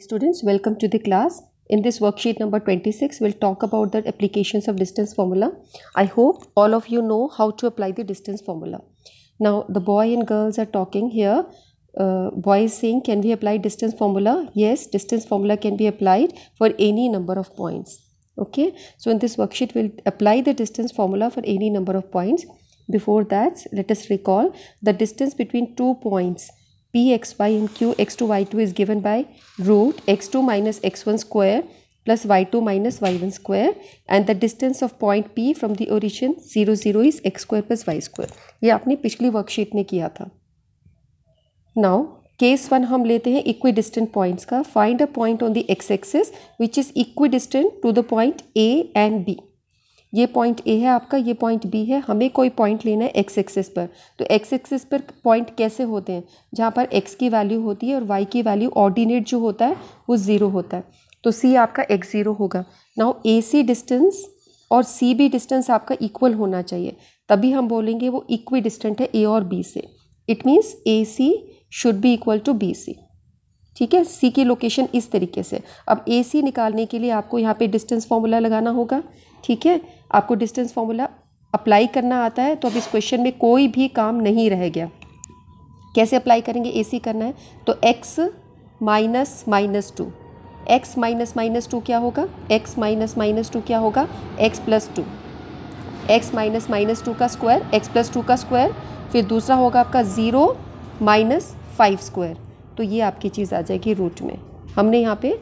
Students, welcome to the class. In this worksheet number 26, we'll talk about the applications of distance formula. I hope all of you know how to apply the distance formula. Now, the boy and girls are talking here. Uh, boy is saying, can we apply distance formula? Yes, distance formula can be applied for any number of points. Okay, so in this worksheet, we'll apply the distance formula for any number of points. Before that, let us recall the distance between two points P x y and Q x two y two is given by root x two minus x one square plus y two minus y one square and the distance of point P from the origin zero zero is x square plus y square ये आपने पिछली worksheet में किया था now case one हम लेते हैं equidistant points का find a point on the x axis which is equidistant to the point A and B ये पॉइंट ए है आपका ये पॉइंट बी है हमें कोई पॉइंट लेना है एक्स एक्सेस पर तो एक्स एक्सेस पर पॉइंट कैसे होते हैं जहाँ पर एक्स की वैल्यू होती है और वाई की वैल्यू ऑर्डिनेट जो होता है वो ज़ीरो होता है तो सी आपका एक्स ज़ीरो होगा नाउ ए सी डिस्टेंस और सी बी डिस्टेंस आपका इक्वल होना चाहिए तभी हम बोलेंगे वो इक्वी डिस्टेंट है ए और बी से it means A C should be equal to B C ठीक है सी की लोकेशन इस तरीके से अब ए सी निकालने के लिए आपको यहाँ पे डिस्टेंस फार्मूला लगाना होगा ठीक है आपको डिस्टेंस फार्मूला अप्लाई करना आता है तो अब इस क्वेश्चन में कोई भी काम नहीं रह गया कैसे अप्लाई करेंगे ए सी करना है तो x minus minus two x minus minus two क्या होगा एक्स माइनस माइनस टू क्या होगा x plus two x minus minus two का स्क्वायर एक्स प्लस टू का स्क्वायर फिर दूसरा होगा आपका ज़ीरो माइनस फाइव स्क्वायर तो ये आपकी चीज़ आ जाएगी रूट में हमने यहाँ पे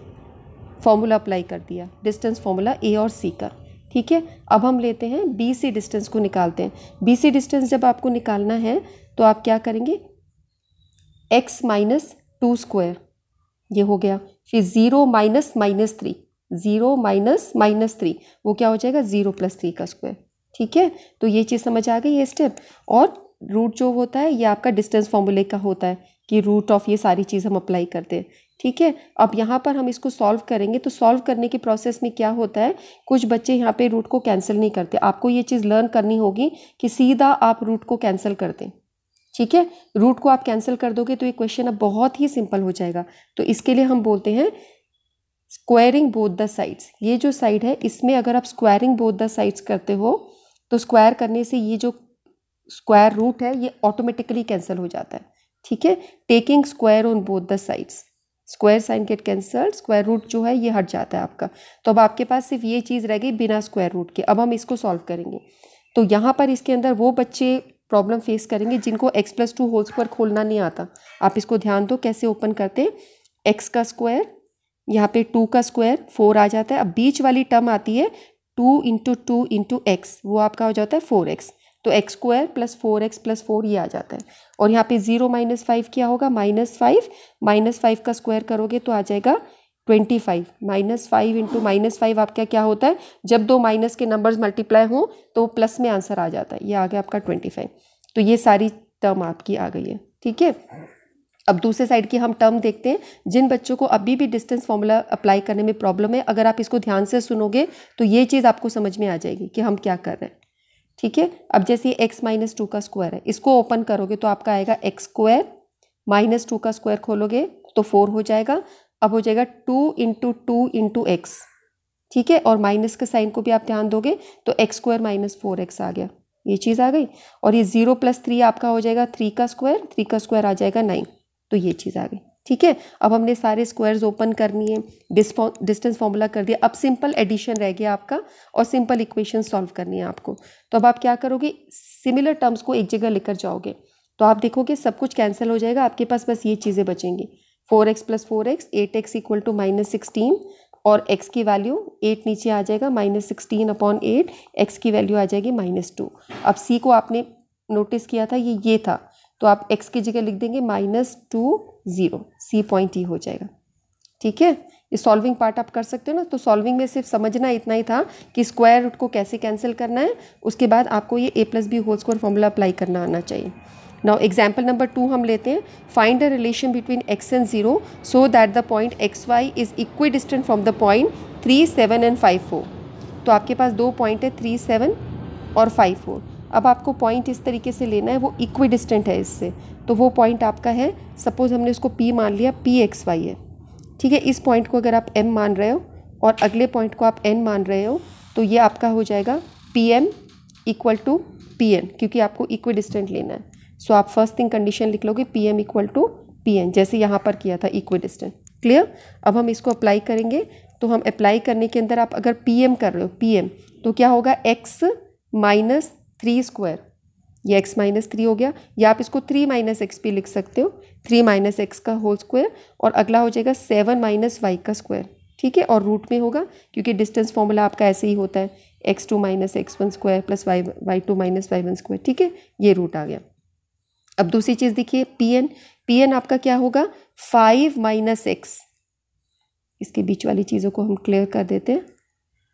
फॉर्मूला अप्लाई कर दिया डिस्टेंस फॉर्मूला ए और सी का ठीक है अब हम लेते हैं बी सी डिस्टेंस को निकालते हैं बी सी डिस्टेंस जब आपको निकालना है तो आप क्या करेंगे एक्स माइनस टू स्क्वायर ये हो गया फिर zero minus minus three zero minus minus three वो क्या हो जाएगा ज़ीरो प्लस थ्री का स्क्वायर ठीक है तो ये चीज़ समझ आ गई ये स्टेप और रूट जो होता है ये आपका डिस्टेंस फॉर्मूले का होता है कि रूट ऑफ ये सारी चीज़ हम अप्लाई करते हैं ठीक है अब यहाँ पर हम इसको सॉल्व करेंगे तो सॉल्व करने के प्रोसेस में क्या होता है कुछ बच्चे यहाँ पे रूट को कैंसिल नहीं करते आपको ये चीज़ लर्न करनी होगी कि सीधा आप रूट को कैंसिल कर दें ठीक है रूट को आप कैंसिल कर दोगे तो ये क्वेश्चन अब बहुत ही सिंपल हो जाएगा तो इसके लिए हम बोलते हैं स्क्वायरिंग बोथ द साइड्स ये जो साइड है इसमें अगर आप स्क्वायरिंग बोथ द साइड्स करते हो तो स्क्वायर करने से ये जो स्क्वायर रूट है ये ऑटोमेटिकली कैंसिल हो जाता है ठीक है taking square on both the sides square sign get cancel square root जो है ये हट जाता है आपका तो अब आपके पास सिर्फ ये चीज़ रह गई बिना स्क्वायर रूट के अब हम इसको सॉल्व करेंगे तो यहाँ पर इसके अंदर वो बच्चे प्रॉब्लम फेस करेंगे जिनको x plus two whole square खोलना नहीं आता आप इसको ध्यान दो कैसे ओपन करते हैं एक्स का स्क्वायर यहाँ पे टू का स्क्वायर फोर आ जाता है अब बीच वाली टर्म आती है two into two into x वो आपका हो जाता है फोर एक्स तो x square plus four x plus four ये आ जाता है और यहाँ पे जीरो माइनस फाइव क्या होगा माइनस फाइव माइनस फाइव का स्क्वायर करोगे तो आ जाएगा twenty five minus five into minus five आपका क्या होता है जब दो माइनस के नंबर्स मल्टीप्लाई हों तो प्लस में आंसर आ जाता है ये आ गया आपका ट्वेंटी फाइव तो ये सारी टर्म आपकी आ गई है ठीक है अब दूसरे साइड की हम टर्म देखते हैं जिन बच्चों को अभी भी डिस्टेंस फॉर्मूला अप्लाई करने में प्रॉब्लम है अगर आप इसको ध्यान से सुनोगे तो ये चीज़ आपको समझ में आ जाएगी कि हम क्या कर रहे हैं ठीक है अब जैसे ये एक्स माइनस टू का स्क्वायर है इसको ओपन करोगे तो आपका आएगा एक्स स्क्वायर माइनस टू का स्क्वायर खोलोगे तो फोर हो जाएगा अब हो जाएगा two into two into x ठीक है और माइनस के साइन को भी आप ध्यान दोगे तो x square minus four x आ गया ये चीज़ आ गई और ये ज़ीरो प्लस थ्री आपका हो जाएगा थ्री का स्क्वायर थ्री का स्क्वायर आ जाएगा नाइन तो ये चीज़ आ गई ठीक है अब हमने सारे स्क्वायर्स ओपन करनी है डिस्टेंस फॉर्मूला कर दिया अब सिंपल एडिशन रह गया आपका और सिंपल इक्वेशन सॉल्व करनी है आपको तो अब आप क्या करोगे सिमिलर टर्म्स को एक जगह लेकर जाओगे तो आप देखोगे सब कुछ कैंसिल हो जाएगा आपके पास बस ये चीज़ें बचेंगी four x plus four x eight x equal to minus sixteen और x की वैल्यू 8 नीचे आ जाएगा minus sixteen upon eight x की वैल्यू आ जाएगी माइनस टू अब c को आपने नोटिस किया था ये ये था तो आप x की जगह लिख देंगे minus two zero C point E हो जाएगा ठीक है ये सॉल्विंग पार्ट आप कर सकते हो ना तो सॉल्विंग में सिर्फ समझना इतना ही था कि स्क्वायर रूट को कैसे कैंसिल करना है उसके बाद आपको ये A plus B whole square formula apply करना आना चाहिए नाउ एग्जाम्पल नंबर टू हम लेते हैं find the relation between x and zero so that the point x y is equidistant from the point three seven and five four तो आपके पास दो पॉइंट है थ्री सेवन और five four अब आपको पॉइंट इस तरीके से लेना है वो इक्वी डिस्टेंट है इससे तो वो पॉइंट आपका है सपोज़ हमने उसको पी मान लिया पी एक्स वाई है ठीक है इस पॉइंट को अगर आप एम मान रहे हो और अगले पॉइंट को आप एन मान रहे हो तो ये आपका हो जाएगा P M equal to P N क्योंकि आपको इक्वी डिस्टेंट लेना है सो आप फर्स्ट थिंग कंडीशन लिख लोगे P M equal to P N जैसे यहाँ पर किया था इक्वी डिस्टेंट क्लियर अब हम इसको अप्लाई करेंगे तो हम अप्लाई करने के अंदर आप अगर पी एम कर रहे हो पी एम तो क्या होगा एक्स माइनस थ्री स्क्वायर ये एक्स माइनस थ्री हो गया या आप इसको थ्री माइनस एक्स भी लिख सकते हो थ्री माइनस एक्स का होल स्क्वायर और अगला हो जाएगा सेवन माइनस वाई का स्क्वायर ठीक है और रूट में होगा क्योंकि डिस्टेंस फॉर्मूला आपका ऐसे ही होता है x two minus x one square plus y y two minus y one square ठीक है ये रूट आ गया अब दूसरी चीज़ देखिए पी एन पी एन आपका क्या होगा फाइव माइनस एक्स इसके बीच वाली चीज़ों को हम क्लियर कर देते हैं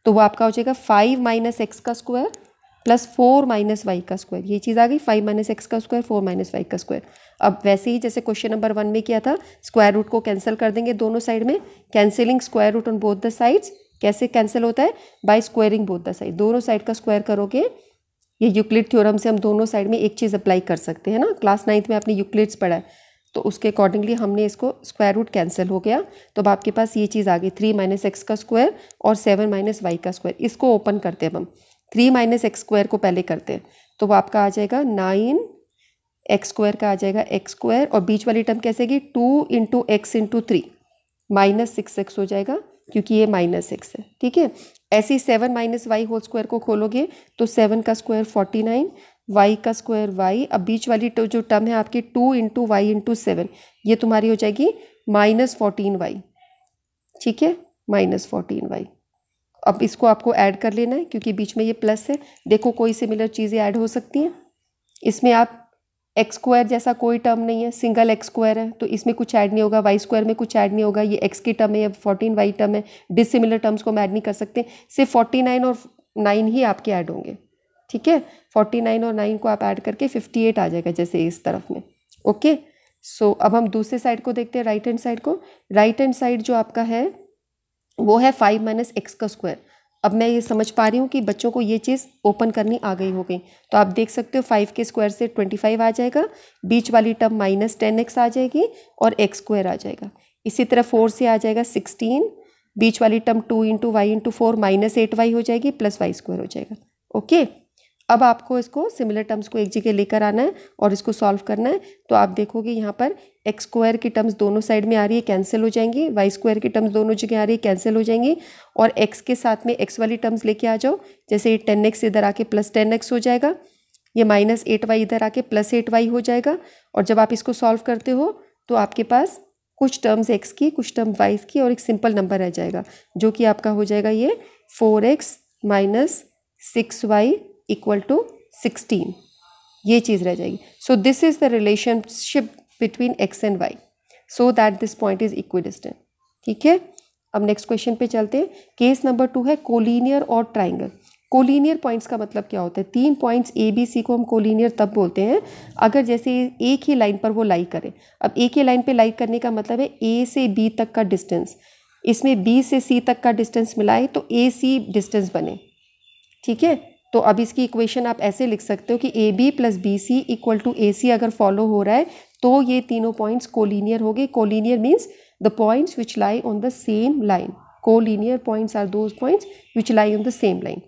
तो वो आपका हो जाएगा फाइव माइनस एक्स का square plus four minus y का स्क्वायर ये चीज़ आ गई फाइव माइनस एक्स का स्क्वायर फोर माइनस वाई का स्क्वायर अब वैसे ही जैसे क्वेश्चन नंबर वन में किया था स्क्वायर रूट को कैंसिल कर देंगे दोनों साइड में cancelling square root on both the sides कैसे कैंसिल होता है by squaring both the side दोनों साइड का स्क्वायर करोगे ये यूक्लिड थ्योरम से हम दोनों साइड में एक चीज़ अप्लाई कर सकते हैं ना क्लास नाइन्थ में आपने यूक्लिड्स पढ़ा है तो उसके अकॉर्डिंगली हमने इसको स्क्वायर रूट कैंसिल हो गया तो अब आपके पास ये चीज़ आ गई थ्री माइनस एक्स का स्क्वायर और सेवन माइनस वाई का स्क्वायर इसको ओपन करते हैं हम थ्री माइनस एक्स स्क्वायर को पहले करते हैं तो वो आपका आ जाएगा नाइन एक्स स्क्वायर का आ जाएगा एक्स स्क्वायर और बीच वाली टर्म कैसे गई two into x into three minus six x हो जाएगा क्योंकि ये माइनस एक्स है ठीक है ऐसे ही seven minus y whole square को खोलोगे तो सेवन का स्क्वायर फोर्टी नाइन वाई का स्क्वायर वाई अब बीच वाली तो जो टर्म है आपकी two into y into seven ये तुम्हारी हो जाएगी माइनस फोर्टीन वाई ठीक है माइनस फोर्टीन वाई अब इसको आपको ऐड कर लेना है क्योंकि बीच में ये प्लस है देखो कोई सिमिलर चीज़ें ऐड हो सकती हैं इसमें आप एक्स स्क्वायर जैसा कोई टर्म नहीं है सिंगल एक्स स्क्वायर है तो इसमें कुछ ऐड नहीं होगा वाई स्क्वायर में कुछ ऐड नहीं होगा ये एक्स की टर्म है या फोर्टीन वाई टर्म है डिसिमिलर टर्म्स को हम ऐड नहीं कर सकते सिर्फ फोर्टी नाइन और नाइन ही आपके ऐड होंगे ठीक है फोर्टी नाइन और नाइन को आप ऐड करके फिफ्टी एट आ जाएगा जैसे इस तरफ में ओके सो अब हम दूसरे साइड को देखते हैं राइट हैंड साइड को राइट हैंड साइड जो आपका है वो है फाइव माइनस एक्स का स्क्वायर अब मैं ये समझ पा रही हूँ कि बच्चों को ये चीज़ ओपन करनी आ गई हो गई तो आप देख सकते हो फाइव के स्क्वायर से ट्वेंटी फाइव आ जाएगा बीच वाली टर्म माइनस टेन एक्स आ जाएगी और एक्स स्क्वायर आ जाएगा इसी तरह फोर से आ जाएगा सिक्सटीन बीच वाली term two into y into four minus eight y हो जाएगी प्लस वाई स्क्वायर हो जाएगा ओके अब आपको इसको सिमिलर टर्म्स को एक जगह लेकर आना है और इसको सॉल्व करना है तो आप देखोगे यहाँ पर एक्स स्क्वायर की टर्म्स दोनों साइड में आ रही है कैंसिल हो जाएंगी वाई स्क्वायर की टर्म्स दोनों जगह आ रही है कैंसिल हो जाएंगी और एक्स के साथ में एक्स वाली टर्म्स लेके आ जाओ जैसे टेन एक्स इधर आके प्लस टेन एक्स हो जाएगा ये माइनस एट वाई इधर आके प्लस एट वाई हो जाएगा और जब आप इसको सॉल्व करते हो तो आपके पास कुछ टर्म्स एक्स की कुछ टर्म वाई की और एक सिंपल नंबर रह जाएगा जो कि आपका हो जाएगा ये four x minus six y equal to sixteen ये चीज़ रह जाएगी so this is the relationship between x and y so that this point is इक्वी ठीक है अब नेक्स्ट क्वेश्चन पे चलते हैं केस नंबर टू है कोलिनियर और ट्राइंगल कोलिनियर पॉइंट्स का मतलब क्या होता है तीन पॉइंट्स ए बी सी को हम कोलिनियर तब बोलते हैं अगर जैसे एक ही लाइन पर वो लाइक करें अब एक ही लाइन पे लाइक करने का मतलब है ए से बी तक का डिस्टेंस इसमें बी से सी तक का डिस्टेंस मिलाए तो ए सी डिस्टेंस बने ठीक है तो अब इसकी इक्वेशन आप ऐसे लिख सकते हो कि A B plus B C equal to A C अगर फॉलो हो रहा है तो ये तीनों पॉइंट्स कोलिनियर हो गए collinear means the points which lie on the same line collinear points are those points which lie on the same line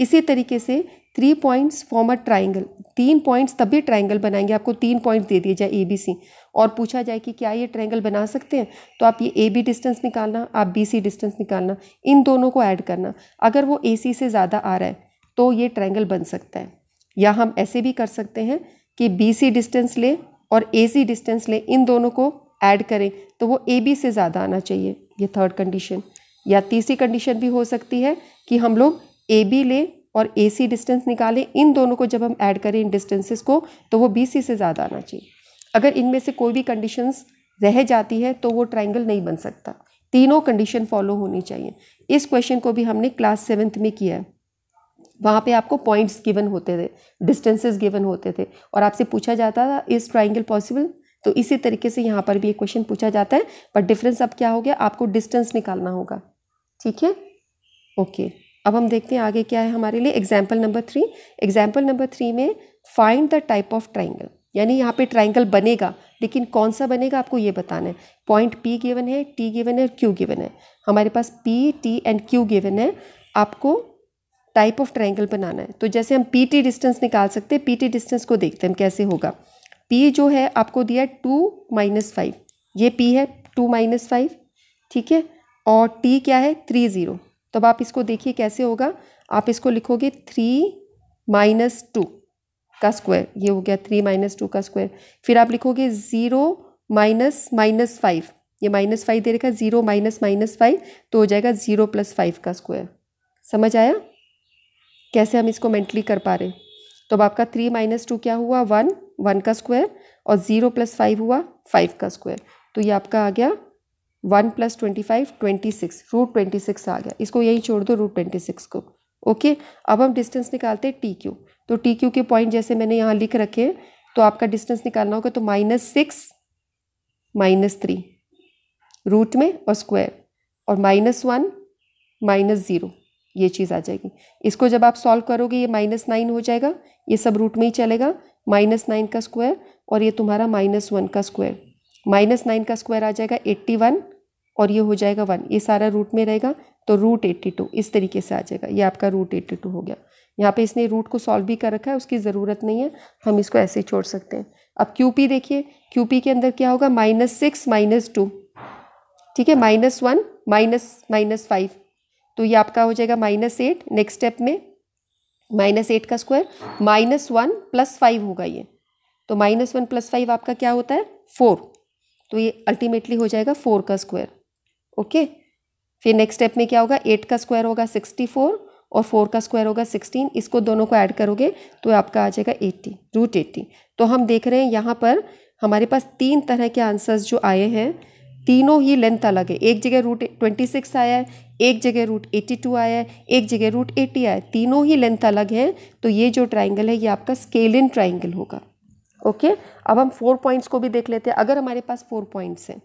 इसी तरीके से three points form a triangle तीन पॉइंट्स तभी ट्राइंगल बनाएंगे आपको तीन पॉइंट्स दे दिए जाए ए बी सी और पूछा जाए कि क्या ये ट्राइंगल बना सकते हैं तो आप ये ए बी डिस्टेंस निकालना आप बी सी डिस्टेंस निकालना इन दोनों को ऐड करना अगर वो ए सी से ज़्यादा आ रहा है तो ये ट्रायंगल बन सकता है या हम ऐसे भी कर सकते हैं कि बी सी डिस्टेंस लें और ए सी डिस्टेंस लें इन दोनों को ऐड करें तो वो ए बी से ज़्यादा आना चाहिए ये थर्ड कंडीशन या तीसरी कंडीशन भी हो सकती है कि हम लोग ए बी लें और ए सी डिस्टेंस निकालें इन दोनों को जब हम ऐड करें इन डिस्टेंसेस को तो वो बी सी से ज़्यादा आना चाहिए अगर इनमें से कोई भी कंडीशंस रह जाती है तो वो ट्राइंगल नहीं बन सकता तीनों कंडीशन फॉलो होनी चाहिए इस क्वेश्चन को भी हमने क्लास सेवन्थ में किया है वहाँ पे आपको पॉइंट्स गिवन होते थे डिस्टेंसेस गिवन होते थे और आपसे पूछा जाता था इस ट्राइंगल पॉसिबल तो इसी तरीके से यहाँ पर भी एक क्वेश्चन पूछा जाता है पर डिफरेंस अब क्या हो गया आपको डिस्टेंस निकालना होगा ठीक है ओके अब हम देखते हैं आगे क्या है हमारे लिए example number three example number three में find the type of triangle यानी यहाँ पे ट्राइंगल बनेगा लेकिन कौन सा बनेगा आपको ये बताना है पॉइंट पी गिवन है टी गिवन है और क्यू गिवन है हमारे पास P T and Q given है आपको टाइप ऑफ ट्राइंगल बनाना है तो जैसे हम पी टी डिस्टेंस निकाल सकते हैं पी टी डिस्टेंस को देखते हैं कैसे होगा पी जो है आपको दिया है टू माइनस फाइव ये पी है टू माइनस फाइव ठीक है और टी क्या है थ्री ज़ीरो तब अब आप इसको देखिए कैसे होगा आप इसको लिखोगे थ्री माइनस टू का स्क्वायर ये हो गया थ्री माइनस टू का स्क्वायर फिर आप लिखोगे ज़ीरो माइनस माइनस फाइव ये माइनस फाइव दे रखा है ज़ीरो माइनस माइनस फाइव तो हो जाएगा ज़ीरो प्लस फाइव का स्क्वायर समझ आया कैसे हम इसको मेंटली कर पा रहे तो अब आपका थ्री माइनस टू क्या हुआ वन वन का स्क्वायर और ज़ीरो प्लस फाइव हुआ फाइव का स्क्वायर तो ये आपका आ गया one plus twenty five twenty six root twenty six आ गया इसको यहीं छोड़ दो रूट ट्वेंटी सिक्स को ओके अब हम डिस्टेंस निकालते हैं टी क्यू तो टी क्यू के पॉइंट जैसे मैंने यहाँ लिख रखे हैं तो आपका डिस्टेंस निकालना होगा तो minus six minus three root में और स्क्वायर और माइनस वन माइनस ज़ीरो ये चीज़ आ जाएगी इसको जब आप सॉल्व करोगे ये माइनस नाइन हो जाएगा ये सब रूट में ही चलेगा माइनस नाइन का स्क्वायर और ये तुम्हारा माइनस वन का स्क्वायर माइनस नाइन का स्क्वायर आ जाएगा एट्टी वन और ये हो जाएगा वन ये सारा रूट में रहेगा तो रूट एट्टी टू इस तरीके से आ जाएगा ये आपका रूट एट्टी टू हो गया यहाँ पे इसने रूट को सॉल्व भी कर रखा है उसकी ज़रूरत नहीं है हम इसको ऐसे ही छोड़ सकते हैं अब क्यू पी देखिए क्यू पी के अंदर क्या होगा माइनस सिक्स माइनस टू ठीक है minus one minus minus five तो ये आपका हो जाएगा माइनस एट नेक्स्ट स्टेप में माइनस एट का square minus one plus five होगा ये तो माइनस वन प्लस फाइव आपका क्या होता है फोर तो ये अल्टीमेटली हो जाएगा फोर का स्क्वायर ओके फिर नेक्स्ट स्टेप में क्या होगा एट का स्क्वायर होगा सिक्सटी फोर और फोर का स्क्वायर होगा सिक्सटीन इसको दोनों को ऐड करोगे तो आपका आ जाएगा एट्टी रूट एट्टी तो हम देख रहे हैं यहाँ पर हमारे पास तीन तरह के आंसर्स जो आए हैं तीनों ही लेंथ अलग है एक जगह रूट ट्वेंटी सिक्स आया है एक जगह रूट एट्टी टू आया है एक जगह रूट एट्टी आया तीनों ही लेंथ अलग हैं तो ये जो ट्राइंगल है ये आपका स्केल इन ट्राइंगल होगा ओके अब हम फोर पॉइंट्स को भी देख लेते हैं अगर हमारे पास फोर पॉइंट्स हैं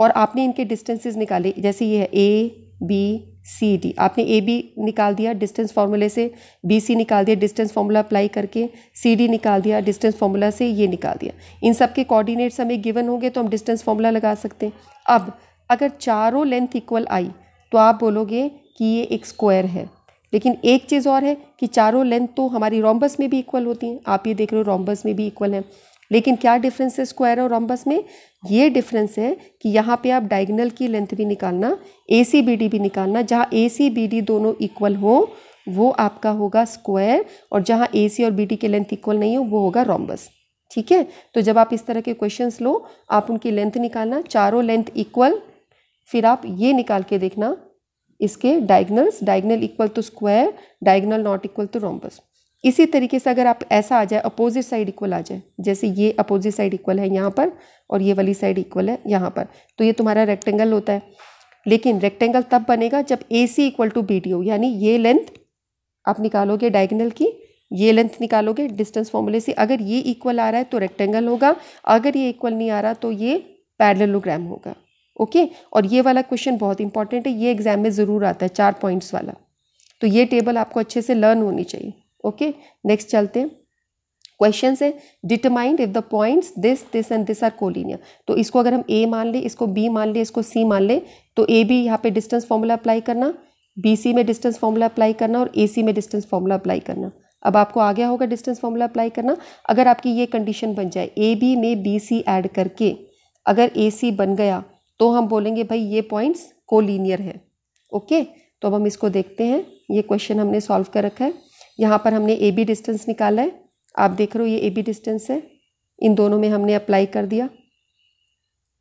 और आपने इनके डिस्टेंसेज निकाले जैसे ये है ए बी सी डी आपने ए बी निकाल दिया डिस्टेंस फार्मूले से बी सी निकाल दिया डिस्टेंस फार्मूला अप्लाई करके सी डी निकाल दिया डिस्टेंस फार्मूला से ये निकाल दिया इन सब के कोऑर्डिनेट्स हमें गिवन होंगे तो हम डिस्टेंस फार्मूला लगा सकते हैं अब अगर चारों लेंथ इक्वल आई तो आप बोलोगे कि ये एक स्क्वायर है लेकिन एक चीज़ और है कि चारों लेंथ तो हमारी रोम्बस में भी इक्वल होती हैं आप ये देख रहे हो रोम्बस में भी इक्वल है लेकिन क्या डिफरेंस है स्क्वायर और रोम्बस में ये डिफरेंस है कि यहाँ पे आप डायगनल की लेंथ भी निकालना ए सी बी डी भी निकालना जहाँ ए सी बी डी दोनों इक्वल हो वो आपका होगा स्क्वायर और जहाँ ए सी और बी डी के लेंथ इक्वल नहीं हो वो होगा रोम्बस ठीक है तो जब आप इस तरह के क्वेश्चंस लो आप उनकी लेंथ निकालना चारों लेंथ इक्वल फिर आप ये निकाल के देखना इसके diagonals diagonal equal to square diagonal not equal to rhombus इसी तरीके से अगर आप ऐसा आ जाए अपोजिट साइड इक्वल आ जाए जैसे ये अपोजिट साइड इक्वल है यहाँ पर और ये वाली साइड इक्वल है यहाँ पर तो ये तुम्हारा रेक्टेंगल होता है लेकिन रेक्टेंगल तब बनेगा जब A C equal to B D हो यानी ये लेंथ आप निकालोगे डायगनल की ये लेंथ निकालोगे डिस्टेंस फॉर्मूले से अगर ये इक्वल आ रहा है तो रेक्टेंगल होगा अगर ये इक्वल नहीं आ रहा तो ये पैरलोग्राम होगा ओके और ये वाला क्वेश्चन बहुत इंपॉर्टेंट है ये एग्जाम में ज़रूर आता है चार पॉइंट्स वाला तो ये टेबल आपको अच्छे से लर्न होनी चाहिए ओके नेक्स्ट चलते हैं क्वेश्चन है determined if the points this this and this are collinear तो इसको अगर हम ए मान लें इसको बी मान लें इसको सी मान लें तो ए बी यहाँ पे डिस्टेंस फॉर्मूला अप्लाई करना बी सी में डिस्टेंस फॉर्मूला अप्लाई करना और ए सी में डिस्टेंस फॉर्मूला अप्लाई करना अब आपको आ गया होगा डिस्टेंस फॉर्मूला अप्लाई करना अगर आपकी ये कंडीशन बन जाए ए बी में बी सी एड करके अगर ए सी बन गया तो हम बोलेंगे भाई ये पॉइंट्स कोलिनियर है ओके तो अब हम इसको देखते हैं ये क्वेश्चन हमने सॉल्व कर रखा है यहाँ पर हमने ए बी डिस्टेंस निकाला है आप देख रहे हो ये ए बी डिस्टेंस है इन दोनों में हमने अप्लाई कर दिया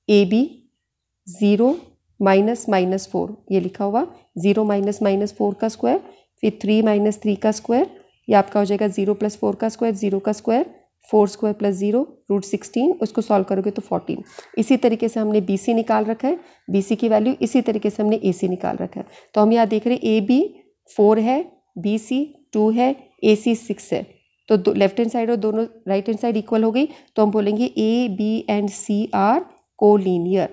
A B zero minus minus four ये लिखा हुआ ज़ीरो माइनस माइनस फोर का स्क्वायर फिर थ्री माइनस थ्री का स्क्वायर ये आपका हो जाएगा ज़ीरो प्लस फोर का स्क्वायर ज़ीरो का square four square plus zero root sixteen उसको सॉल्व करोगे तो फोर्टीन इसी तरीके से हमने बी सी निकाल रखा है बी सी की वैल्यू इसी तरीके से हमने ए सी निकाल रखा है तो हम यहाँ देख रहे हैं ए बी फोर है बी सी टू है ए सी सिक्स है तो लेफ्ट हैंड साइड और दोनों राइट हैंड साइड इक्वल हो गई तो हम बोलेंगे A B and C are collinear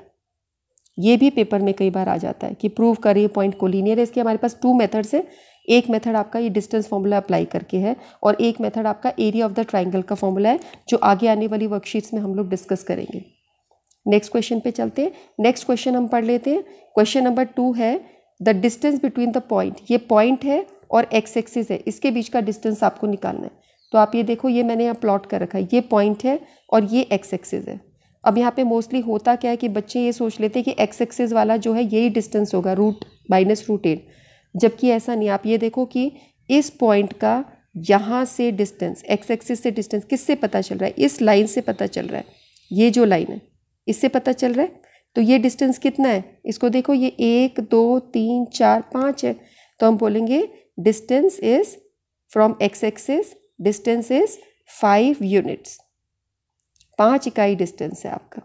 ये भी पेपर में कई बार आ जाता है कि प्रूव करिए पॉइंट कोलिनियर है इसके हमारे पास टू मेथड्स है एक मेथड आपका ये डिस्टेंस फॉर्मूला अप्लाई करके है और एक मेथड आपका एरिया ऑफ द ट्राइंगल का फॉर्मूला है जो आगे आने वाली वर्कशीट्स में हम लोग डिस्कस करेंगे नेक्स्ट क्वेश्चन पे चलते हैं नेक्स्ट क्वेश्चन हम पढ़ लेते हैं क्वेश्चन नंबर टू है the distance between the point ये पॉइंट है और एक्स एक्सिस है इसके बीच का डिस्टेंस आपको निकालना है तो आप ये देखो ये मैंने यहाँ प्लॉट कर रखा है ये पॉइंट है और ये एक्स एक्सिस है अब यहाँ पे मोस्टली होता क्या है कि बच्चे ये सोच लेते हैं कि एक्स एक्सिस वाला जो है यही डिस्टेंस होगा रूट माइनस रूट एट जबकि ऐसा नहीं आप ये देखो कि इस पॉइंट का यहाँ से डिस्टेंस एक्स एक्सिस से डिस्टेंस किससे पता चल रहा है इस लाइन से पता चल रहा है ये जो लाइन है इससे पता चल रहा है तो ये डिस्टेंस कितना है इसको देखो ये एक दो तीन चार पाँच है तो हम बोलेंगे distance is from x axis distance is five units पाँच इकाई डिस्टेंस है आपका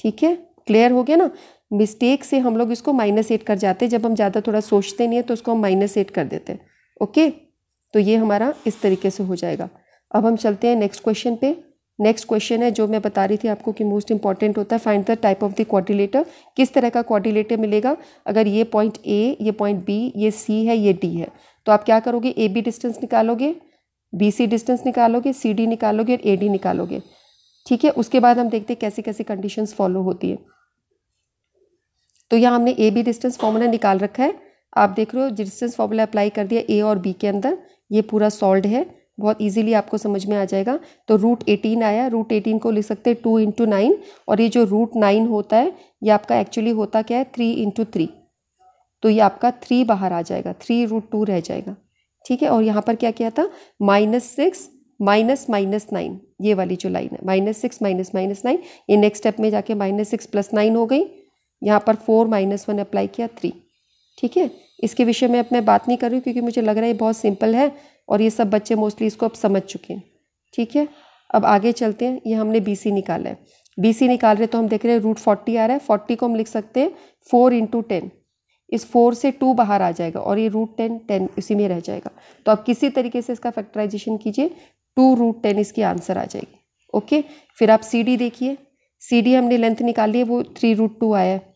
ठीक है क्लियर हो गया ना मिस्टेक से हम लोग इसको माइनस एट कर जाते हैं जब हम ज़्यादा थोड़ा सोचते नहीं है तो उसको हम माइनस एट कर देते हैं ओके तो ये हमारा इस तरीके से हो जाएगा अब हम चलते हैं नेक्स्ट क्वेश्चन पे नेक्स्ट क्वेश्चन है जो मैं बता रही थी आपको कि मोस्ट इंपॉर्टेंट होता है find the type of the quadrilateral किस तरह का क्वारिलेटर मिलेगा अगर ये पॉइंट ए ये पॉइंट बी ये सी है ये डी है तो आप क्या करोगे ए बी डिस्टेंस निकालोगे बी सी डिस्टेंस निकालोगे सी डी निकालोगे और ए डी निकालोगे ठीक है उसके बाद हम देखते हैं कैसी कैसी कंडीशंस फॉलो होती है तो यहाँ हमने ए बी डिस्टेंस फॉर्मूला निकाल रखा है आप देख रहे हो डिस्टेंस फॉर्मूला अप्लाई कर दिया ए और बी के अंदर ये पूरा सॉल्व है बहुत इजीली आपको समझ में आ जाएगा तो रूट एटीन आया रूट एटीन को लिख सकते हैं टू इंटू नाइन और ये जो रूट नाइन होता है ये आपका एक्चुअली होता क्या है थ्री इंटू थ्री तो ये आपका थ्री बाहर आ जाएगा थ्री रूट टू रह जाएगा ठीक है और यहाँ पर क्या किया था minus six minus minus nine ये वाली जो लाइन है minus six minus minus nine ये नेक्स्ट स्टेप में जाके माइनस सिक्स प्लस नाइन हो गई यहाँ पर फोर माइनस वन अप्लाई किया थ्री ठीक है इसके विषय में अब मैं बात नहीं कर रही क्योंकि मुझे लग रहा है ये बहुत सिंपल है और ये सब बच्चे मोस्टली इसको अब समझ चुके हैं ठीक है अब आगे चलते हैं ये हमने बी सी निकाला है बी सी निकाल रहे तो हम देख रहे हैं रूट फोर्टी आ रहा है फोर्टी को हम लिख सकते हैं फोर इंटू टेन इस फोर से टू बाहर आ जाएगा और ये रूट टेन टेन इसी में रह जाएगा तो आप किसी तरीके से इसका फैक्टराइजेशन कीजिए टू रूट टेन इसकी आंसर आ जाएगी ओके फिर आप सी डी देखिए सी डी हमने लेंथ निकाली है वो थ्री रूट टू आया है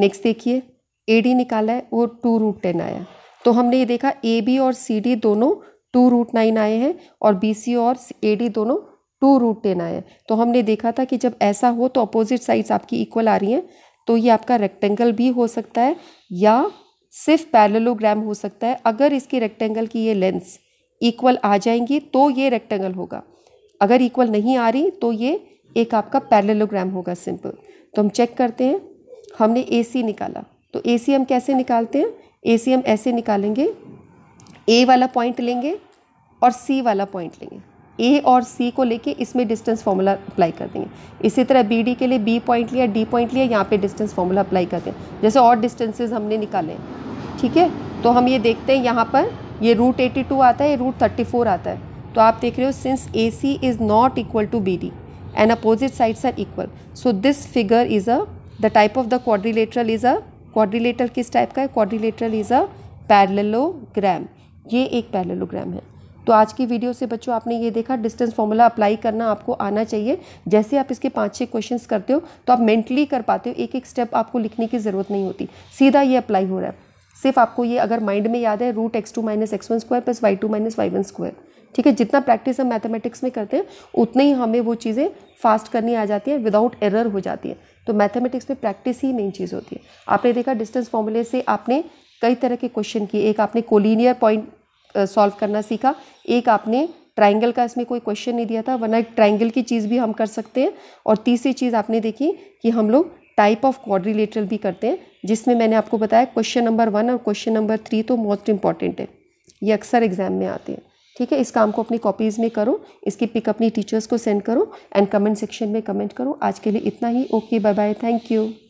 नेक्स्ट देखिए ए डी निकाला है वो टू रूट टेन आया तो हमने ये देखा ए बी और सी डी दोनों टू रूट नाइन आए हैं और बी सी और ए डी दोनों टू रूट टेन आए हैं तो हमने देखा था कि जब ऐसा हो तो अपोजिट साइड्स आपकी इक्वल आ रही हैं तो ये आपका रेक्टेंगल भी हो सकता है या सिर्फ पैरेललोग्राम हो सकता है अगर इसकी रेक्टेंगल की ये लेंस इक्वल आ जाएंगी तो ये रेक्टेंगल होगा अगर इक्वल नहीं आ रही तो ये एक आपका पैरेललोग्राम होगा सिंपल तो हम चेक करते हैं हमने ए सी निकाला तो ए सी हम कैसे निकालते हैं ए सी हम ऐसे निकालेंगे ए वाला पॉइंट लेंगे और सी वाला पॉइंट लेंगे ए और सी को लेके इसमें डिस्टेंस फार्मूला अप्लाई कर देंगे इसी तरह बी डी के लिए बी पॉइंट लिया डी पॉइंट लिया यहाँ पे डिस्टेंस फार्मूला अप्लाई करते हैं जैसे और डिस्टेंसेज हमने निकाले ठीक है तो हम ये देखते हैं यहाँ पर ये रूट एटी टू आता है ये रूट थर्टी फोर आता है तो आप देख रहे हो since A C is not equal to B D and opposite sides are equal so this figure is a the type of the quadrilateral is a quadrilateral किस टाइप का है क्वाड्रिलेटरल इज़ अ पैरलोग्राम ये एक parallelogram है तो आज की video से बच्चों आपने ये देखा डिस्टेंस फॉर्मूला अप्लाई करना आपको आना चाहिए जैसे आप इसके पाँच छः क्वेश्चन करते हो तो आप मेंटली कर पाते हो एक एक स्टेप आपको लिखने की ज़रूरत नहीं होती सीधा ये अप्लाई हो रहा है सिर्फ आपको ये अगर माइंड में याद है root x two minus x one square plus y two minus y one square ठीक है जितना प्रैक्टिस हम मैथमेटिक्स में करते हैं उतनी ही हमें वो चीज़ें फास्ट करनी आ जाती है विदाउट एरर हो जाती है तो मैथमेटिक्स में प्रैक्टिस ही मेन चीज़ होती है आपने देखा डिस्टेंस फॉर्मूले से आपने कई तरह के क्वेश्चन किए एक आपने कोलिनियर पॉइंट सॉल्व करना सीखा एक आपने ट्राइंगल का इसमें कोई क्वेश्चन नहीं दिया था वरना एक ट्राइंगल की चीज़ भी हम कर सकते हैं और तीसरी चीज़ आपने देखी कि हम लोग टाइप ऑफ क्वाड्रिलेटरल भी करते हैं जिसमें मैंने आपको बताया क्वेश्चन नंबर वन और क्वेश्चन नंबर थ्री तो मोस्ट इंपॉर्टेंट है ये अक्सर एग्जाम में आते हैं ठीक है इस काम को अपनी कॉपीज़ में करो इसकी पिक अपनी टीचर्स को सेंड करो एंड कमेंट सेक्शन में कमेंट करो आज के लिए इतना ही okay bye bye thank you